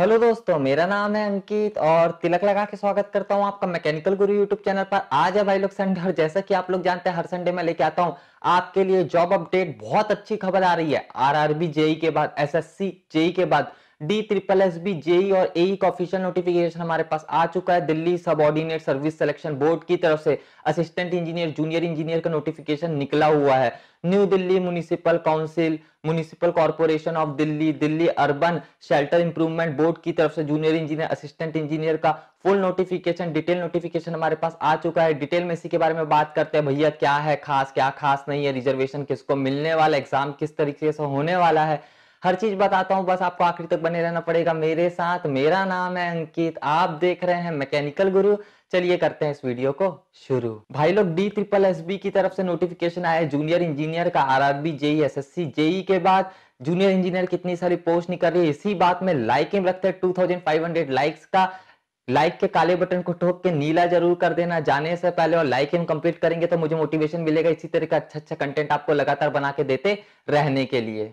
hello दोस्तों मेरा नाम है अंकित और तिलक लगा के स्वागत करता हूं आपका मैकेनिकल गुरु यूट्यूब चैनल पर आज है भाई लोग संडे और जैसा कि आप लोग जानते हैं हर संडे मैं लेके आता हूं आपके लिए जॉब अपडेट बहुत अच्छी खबर आ रही है आरआरबी जेई e के बाद एसएससी जेई e के बाद D triple S B JE और ए का ऑफिशियल नोटिफिकेशन हमारे पास आ चुका है Delhi subordinate service selection board की तरफ से असिस्टेंट इंजीनियर जूनियर इंजीनियर का नोटिफिकेशन निकला हुआ है new Delhi municipal council municipal corporation of Delhi Delhi urban shelter improvement board की तरफ से जूनियर इंजीनियर असिस्टेंट इंजीनियर का फुल नोटिफिकेशन डिटेल नोटिफिकेशन हमारे पास आ चुका है डिटेल में इसी के बारे में बात करते हैं भैया क्या है खास क्या खास नहीं है रिजर्वेशन किसको मिलने वाला एग्जाम किस तरीके से होने वाला है हर चीज बताता हूँ बस आपको आखिर तक बने रहना पड़ेगा मेरे साथ मेरा नाम है अंकित आप देख रहे हैं मैकेनिकल गुरु चलिए करते हैं इस वीडियो को शुरू भाई लोग डी ट्रिपल एस बी की तरफ से नोटिफिकेशन आया जूनियर इंजीनियर का R R B JE S S C JE के बाद जूनियर इंजीनियर कितनी सारी पोस्ट निकल रही है इसी बात में लाइकें रखते हैं हंड्रेड लाइक्स का लाइक के काले बटन को ठोक के नीला जरूर कर देना जाने से पहले और लाइक हम कंप्लीट करेंगे तो मुझे मोटिवेशन मिलेगा इसी तरह का अच्छा अच्छा कंटेंट आपको लगातार बना के देते रहने के लिए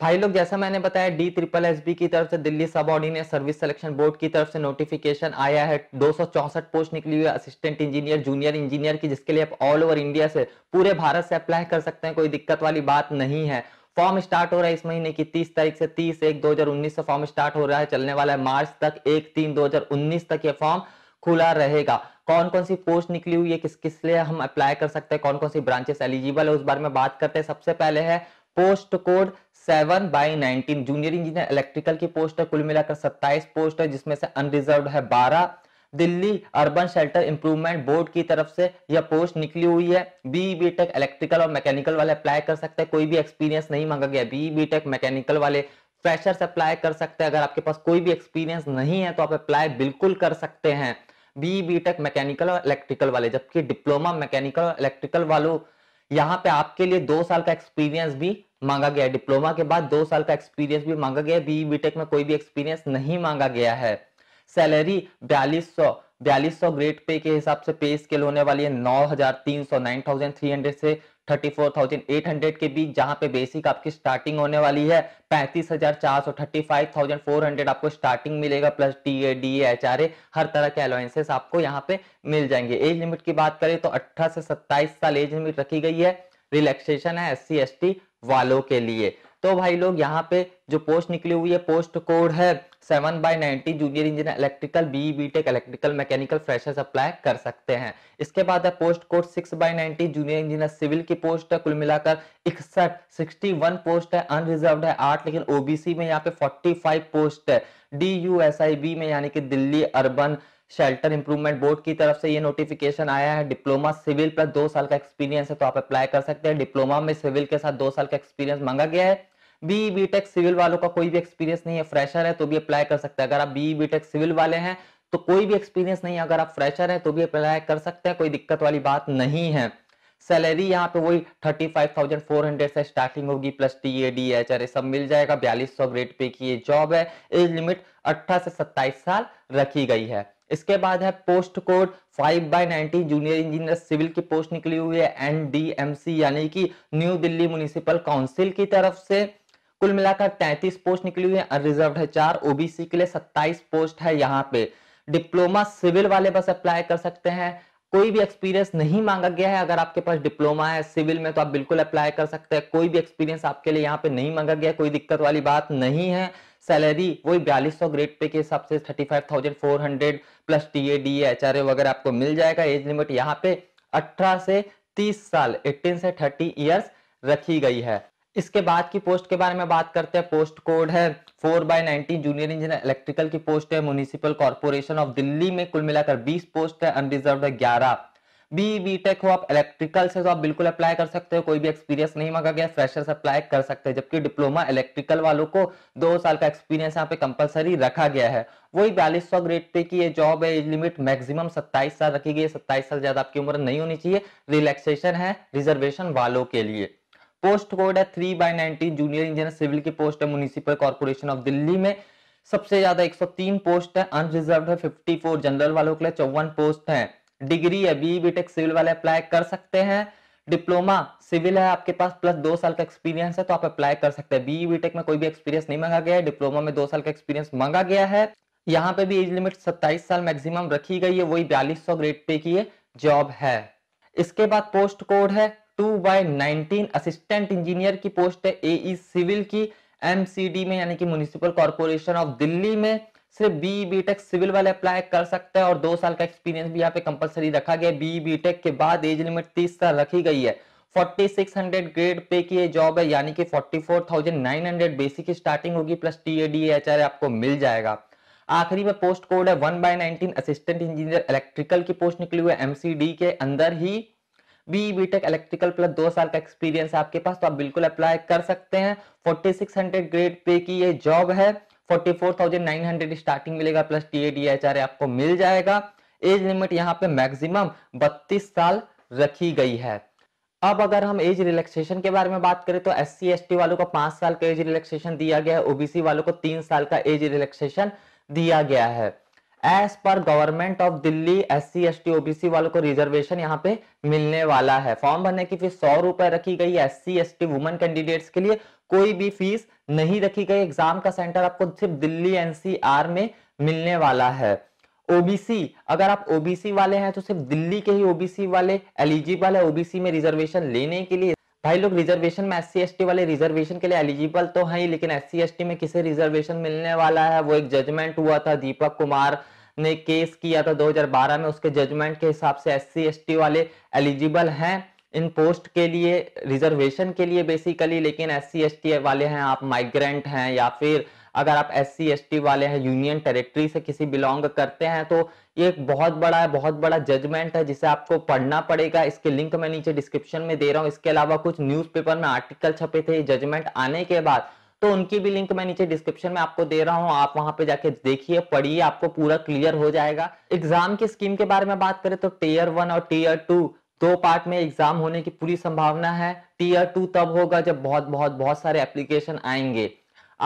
भाई लोग जैसा मैंने बताया डी ट्रिपल एस बी की तरफ से दिल्ली सब ऑर्डिनेट सर्विस सिलेक्शन बोर्ड की तरफ से नोटिफिकेशन आया है दो पोस्ट निकली हुई असिस्टेंट इंजीनियर जूनियर इंजीनियर की जिसके लिए आप ऑल ओवर इंडिया से पूरे भारत से अप्लाई कर सकते हैं कोई दिक्कत वाली बात नहीं है फॉर्म स्टार्ट हो रहा है इस महीने की 30 तारीख से 30 एक 2019 से फॉर्म स्टार्ट हो रहा है चलने वाला है मार्च तक एक तीन 2019 तक ये फॉर्म खुला रहेगा कौन कौन सी पोस्ट निकली हुई है किस किस लिए हम अप्लाई कर सकते हैं कौन कौन सी ब्रांचेस एलिजिबल है उस बारे में बात करते हैं सबसे पहले है post code seven by nineteen junior engineer electrical की पोस्ट है कुल मिलाकर सत्ताईस पोस्ट है जिसमें से अनरिजर्व है बारह Delhi urban shelter improvement board की तरफ से यह पोस्ट निकली हुई है बी बीटेक इलेक्ट्रिकल और मैकेनिकल वाले अप्लाई कर सकते हैं कोई भी एक्सपीरियंस नहीं मांगा गया बी बीटेक मैकेनिकल वाले से अप्लाई कर सकते हैं अगर आपके पास कोई भी एक्सपीरियंस नहीं है तो आप अप्लाई बिल्कुल कर सकते हैं बी बीटेक मैकेनिकल और इलेक्ट्रिकल वाले जबकि डिप्लोमा मैकेनिकल और इलेक्ट्रिकल वालों यहाँ पे आपके लिए दो साल का एक्सपीरियंस भी मांगा गया है डिप्लोमा के बाद दो साल का एक्सपीरियंस भी मांगा गया है बीई बीटेक e में कोई भी एक्सपीरियंस नहीं मांगा गया है सैलरी बयालीस सौ बयालीस सौ ग्रेड पे के हिसाब से पे स्केल होने वाली है नौ हजार तीन सौ नाइन थाउजेंड थ्री हंड्रेड से thirty four thousand eight hundred के बीच जहां पे बेसिक आपकी स्टार्टिंग होने वाली है पैंतीस हजार चार सौ thirty five thousand four hundred आपको स्टार्टिंग मिलेगा plus T A D H R A हर तरह के अलाउंसेस आपको यहाँ पे मिल जाएंगे एज लिमिट की बात करें तो अट्ठारह से सत्ताईस साल एज लिमिट रखी गई है रिलैक्सेशन है एस सी एस टी वालों के लिए तो भाई लोग यहाँ पे जो पोस्ट निकली हुई है पोस्ट कोड है seven by ninety junior engineer electrical B B tech electrical mechanical freshers apply कर सकते हैं इसके बाद है post code six by ninety junior engineer civil की पोस्ट है कुल मिलाकर इकसठ सिक्सटी वन पोस्ट है अनरिजर्व है आठ लेकिन ओबीसी में यहाँ पे फोर्टी फाइव पोस्ट है D U S I B में यानी कि Delhi urban shelter improvement board की तरफ से ये नोटिफिकेशन आया है डिप्लोमा सिविल प्लस दो साल का एक्सपीरियंस है तो आप अप्लाई कर सकते हैं डिप्लोमा में सिविल के साथ दो साल का एक्सपीरियंस मांगा गया है बी बी टेक सिविल वालों का कोई भी एक्सपीरियंस नहीं है फ्रेशर है तो भी अप्लाई कर सकते हैं अगर आप बी बी टेक सिविल वाले हैं तो कोई भी एक्सपीरियंस नहीं है अगर आप फ्रेशर हैं तो भी अप्लाई कर सकते हैं कोई दिक्कत वाली बात नहीं है सैलरी यहाँ पे वही thirty five thousand four hundred से स्टार्टिंग होगी plus T A D H R सब मिल जाएगा बयालीस सौ ग्रेड पे की ये जॉब है एज लिमिट अट्ठारह से सत्ताईस साल रखी गई है इसके बाद है post code five by ninety junior engineer civil की पोस्ट निकली हुई है एनडीएमसी यानी कि न्यू दिल्ली म्यूनिसिपल काउंसिल की तरफ से कुल मिलाकर तैतीस पोस्ट निकली हुई है अनरिजर्व है चार ओबीसी के लिए सत्ताईस पोस्ट है यहाँ पे डिप्लोमा सिविल वाले बस अप्लाई कर सकते हैं कोई भी एक्सपीरियंस नहीं मांगा गया है अगर आपके पास डिप्लोमा है सिविल में तो आप बिल्कुल अप्लाई कर सकते हैं कोई भी एक्सपीरियंस आपके लिए यहाँ पे नहीं मांगा गया कोई दिक्कत वाली बात नहीं है सैलरी वही बयालीस सौ ग्रेड पे के हिसाब से thirty five thousand four hundred plus T A D H R A वगैरह आपको मिल जाएगा एज लिमिट यहाँ पे अठारह से तीस साल एट्टीन से थर्टी ईयर्स रखी गई है इसके बाद की पोस्ट के बारे में बात करते हैं पोस्ट कोड है four by nineteen junior engineer electrical की पोस्ट है म्यूनिसिपल कॉर्पोरेशन ऑफ दिल्ली में कुल मिलाकर बीस पोस्ट है अनरिजर्व है ग्यारह बी बी टेक हो आप इलेक्ट्रिकल से तो आप बिल्कुल अप्लाई कर सकते हो कोई भी एक्सपीरियंस नहीं मांगा गया से अप्लाई कर सकते हैं जबकि डिप्लोमा इलेक्ट्रिकल वालों को दो साल का एक्सपीरियंस यहाँ पे कंपलसरी रखा गया है वही बयालीस सौ ग्रेड पे की ये जॉब है एज लिमिट मैक्सिमम सत्ताईस साल रखी गई है सत्ताईस साल ज्यादा आपकी उम्र नहीं होनी चाहिए रिलैक्सेशन है रिजर्वेशन वालों के लिए पोस्ट कोड है three by nineteen junior engineer civil की पोस्ट है म्यूनिसिपल कॉर्पोरेशन ऑफ दिल्ली में सबसे ज्यादा 103 पोस्ट है अनरिजर्व है 54 जनरल वालों के लिए चौवन पोस्ट है डिग्री है बी बीटेक सिविल वाले अप्लाई कर सकते हैं डिप्लोमा सिविल है आपके पास प्लस दो साल का एक्सपीरियंस है तो आप अप्लाई कर सकते हैं बी बीटेक में कोई भी एक्सपीरियंस नहीं मांगा गया है डिप्लोमा में दो साल का एक्सपीरियंस मांगा गया है यहाँ पे भी एज लिमिट 27 साल मैक्सिमम रखी गई है वही बयालीस ग्रेड पे की जॉब है इसके बाद पोस्ट कोड है two by nineteen assistant engineer की पोस्ट है ए ई सिविल की एमसीडी में यानी कि म्यूनिसिपल कॉरपोरेशन ऑफ दिल्ली में सिर्फ बी बीटेक सिविल वाले अप्लाई कर सकते हैं और दो साल का एक्सपीरियंस भी यहाँ पे कंपलसरी रखा गया बी बीटेक e के बाद एज लिमिट तीस साल रखी गई है 4600 ग्रेड पे की ये जॉब है यानी कि 44,900 बेसिक स्टार्टिंग होगी प्लस टी ए आपको मिल जाएगा आखिरी में पोस्ट कोड है one by nineteen assistant engineer electrical की पोस्ट निकली हुई है एमसीडी के अंदर ही बी बीटेक इलेक्ट्रिकल प्लस दो साल का एक्सपीरियंस है आपके पास तो आप बिल्कुल अप्लाई कर सकते हैं 4600 ग्रेड पे की ये जॉब है 44,900 स्टार्टिंग मिलेगा plus T A D H R आपको मिल जाएगा एज लिमिट यहाँ पे मैक्सिमम 32 साल रखी गई है अब अगर हम एज रिलैक्सेशन के बारे में बात करें तो एस सी वालों को पांच साल का एज रिलैक्सेशन दिया गया है ओबीसी वालों को तीन साल का एज रिलैक्सेशन दिया गया है एज पर government of Delhi S C S T OBC वालों को रिजर्वेशन यहाँ पे मिलने वाला है फॉर्म भरने की फीस सौ रुपए रखी गई है S C S T women candidates के लिए कोई भी फीस नहीं रखी गई एग्जाम का सेंटर आपको सिर्फ दिल्ली एनसीआर में मिलने वाला है ओबीसी अगर आप ओबीसी वाले हैं तो सिर्फ दिल्ली के ही ओबीसी वाले एलिजिबल है ओबीसी में रिजर्वेशन लेने के लिए भाई लोग रिजर्वेशन में एस सी वाले रिजर्वेशन के लिए एलिजिबल तो है ही लेकिन एस सी में किसे रिजर्वेशन मिलने वाला है वो एक जजमेंट हुआ था दीपक कुमार ने केस किया था 2012 में उसके जजमेंट के हिसाब से एस सी वाले एलिजिबल हैं इन पोस्ट के लिए रिजर्वेशन के लिए बेसिकली लेकिन एस सी वाले हैं आप माइग्रेंट हैं या फिर अगर आप एस सी वाले हैं यूनियन टेरिटरी से किसी बिलोंग करते हैं तो ये एक बहुत बड़ा है बहुत बड़ा जजमेंट है जिसे आपको पढ़ना पड़ेगा इसके लिंक मैं नीचे डिस्क्रिप्शन में दे रहा हूँ इसके अलावा कुछ न्यूज़पेपर में आर्टिकल छपे थे जजमेंट आने के बाद तो उनकी भी लिंक मैं नीचे डिस्क्रिप्शन में आपको दे रहा हूँ आप वहां पे जाके देखिए पढ़िए आपको पूरा क्लियर हो जाएगा एग्जाम की स्कीम के बारे में बात करें तो टीयर वन और टीयर टू दो पार्ट में एग्जाम होने की पूरी संभावना है टीयर टू तब होगा जब बहुत बहुत बहुत सारे एप्लीकेशन आएंगे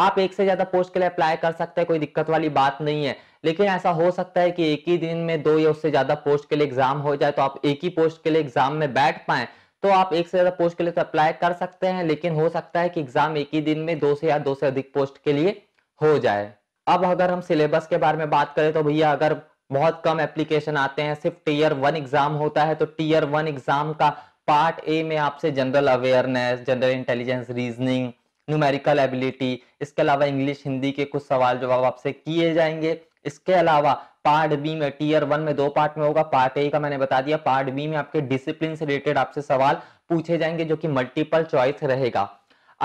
आप एक से ज्यादा पोस्ट के लिए अप्लाई कर सकते हैं कोई दिक्कत वाली बात नहीं है लेकिन ऐसा हो सकता है कि एक ही दिन में दो या उससे ज्यादा पोस्ट के लिए एग्जाम हो जाए तो आप एक ही पोस्ट के लिए एग्जाम में बैठ पाए तो आप एक से ज्यादा पोस्ट के लिए तो अप्लाई कर सकते हैं लेकिन हो सकता है कि एग्जाम एक ही दिन में दो से या दो से अधिक पोस्ट के लिए हो जाए अब अगर हम सिलेबस के बारे में बात करें तो भैया अगर बहुत कम एप्लीकेशन आते हैं सिर्फ टीयर वन एग्जाम होता है तो टीयर वन एग्जाम का पार्ट ए में आपसे general awareness general intelligence reasoning numerical ability इसके अलावा इंग्लिश हिंदी के कुछ सवाल जवाब आपसे किए जाएंगे इसके अलावा पार्ट बी में टीयर वन में दो पार्ट में होगा पार्ट ए का मैंने बता दिया पार्ट बी में आपके डिसिप्लिन से रिलेटेड आपसे सवाल पूछे जाएंगे जो कि मल्टीपल चॉइस रहेगा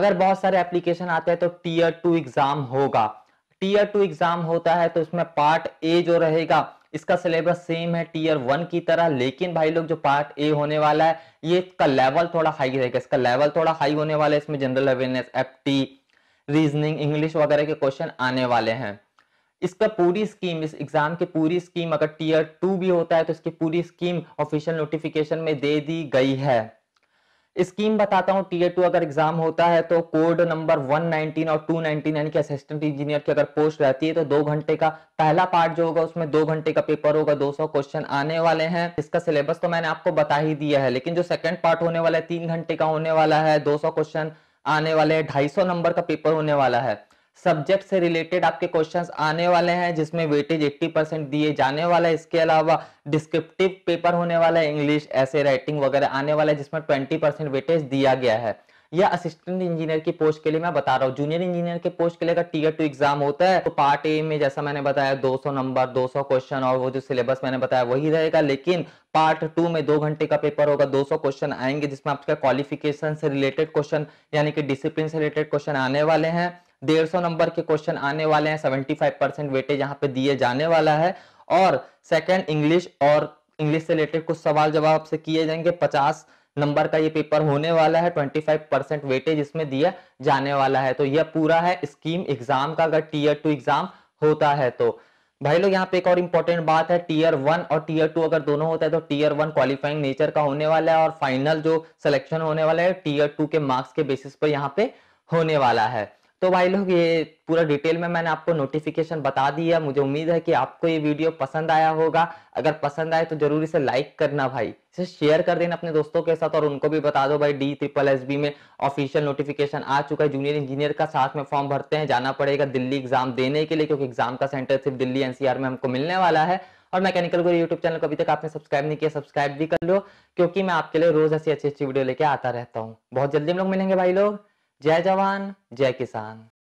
अगर बहुत सारे एप्लीकेशन आते हैं तो टीयर टू एग्जाम होगा टीयर टू एग्जाम होता है तो उसमें पार्ट ए जो रहेगा इसका सिलेबस सेम है टीयर वन की तरह लेकिन भाई लोग जो पार्ट ए होने वाला है ये इसका लेवल थोड़ा हाई रहेगा इसका लेवल थोड़ा हाई होने वाला है इसमें general awareness F T reasoning English वगैरह के क्वेश्चन आने वाले हैं इसका पूरी स्कीम इस एग्जाम की पूरी स्कीम अगर टीयर टू भी होता है तो इसकी पूरी स्कीम ऑफिशियल नोटिफिकेशन में दे दी गई है स्कीम बताता हूं टीए टू अगर एग्जाम होता है तो कोड नंबर 119 और 219 यानी कि असिस्टेंट इंजीनियर की अगर पोस्ट रहती है तो दो घंटे का पहला पार्ट जो होगा उसमें दो घंटे का पेपर होगा 200 क्वेश्चन आने वाले हैं इसका सिलेबस तो मैंने आपको बता ही दिया है लेकिन जो सेकंड पार्ट होने वाला है तीन घंटे का होने वाला है सौ क्वेश्चन आने वाले हैं सौ नंबर का पेपर होने वाला है सब्जेक्ट से रिलेटेड आपके क्वेश्चंस आने वाले हैं जिसमें वेटेज 80 परसेंट दिए जाने वाला है इसके अलावा डिस्क्रिप्टिव पेपर होने वाला है इंग्लिश ऐसे राइटिंग वगैरह आने वाला है जिसमें 20 परसेंट वेटेज दिया गया है या असिस्टेंट इंजीनियर की पोस्ट के लिए मैं बता रहा हूँ जूनियर इंजीनियर के पोस्ट के लिए अगर टीयर टू एग्जाम होता है तो पार्ट ए में जैसा मैंने बताया 200 नंबर 200 क्वेश्चन और वो जो सिलेबस मैंने बताया वही रहेगा लेकिन पार्ट टू में दो घंटे का पेपर होगा 200 क्वेश्चन आएंगे जिसमें आपके क्वालिफिकेशन से रिलेटेड क्वेश्चन यानी कि डिसिप्लिन से रिलेटेड क्वेश्चन आने वाले हैं डेढ़ सौ नंबर के क्वेश्चन आने वाले हैं सेवेंटी फाइव परसेंट वेटेज यहाँ पे दिए जाने वाला है और सेकेंड इंग्लिश और इंग्लिश से रिलेटेड कुछ सवाल जवाब आपसे किए जाएंगे पचास नंबर का ये पेपर होने वाला है ट्वेंटी फाइव परसेंट वेटेज इसमें दिया जाने वाला है तो यह पूरा है स्कीम एग्जाम का अगर टीयर टू एग्जाम होता है तो भाई लोग यहाँ पे एक और इम्पोर्टेंट बात है टीयर वन और टीयर टू अगर दोनों होता है तो टीयर वन क्वालिफाइंग नेचर का होने वाला है और फाइनल जो सिलेक्शन होने वाला है टीयर टू के मार्क्स के बेसिस पर यहाँ पे होने वाला है तो भाई लोग ये पूरा डिटेल में मैंने आपको नोटिफिकेशन बता दिया मुझे उम्मीद है कि आपको ये वीडियो पसंद आया होगा अगर पसंद आए तो जरूर इसे लाइक करना भाई इसे शेयर कर देना अपने दोस्तों के साथ और उनको भी बता दो भाई डी ट्रिपल एस बी में ऑफिशियल नोटिफिकेशन आ चुका है जूनियर इंजीनियर का साथ में फॉर्म भरते हैं जाना पड़ेगा दिल्ली एग्जाम देने के लिए क्योंकि एग्जाम का सेंटर सिर्फ दिल्ली एनसीआर में हमको मिलने वाला है और मैकेनिकल गुरु यूट्यूब चैनल को अभी तक आपने सब्सक्राइब नहीं किया सब्सक्राइब भी कर लो क्योंकि मैं आपके लिए रोज ऐसी अच्छी अच्छी वीडियो लेके आता रहता हूँ बहुत जल्दी हम लोग मिलेंगे भाई लोग जय जवान जय किसान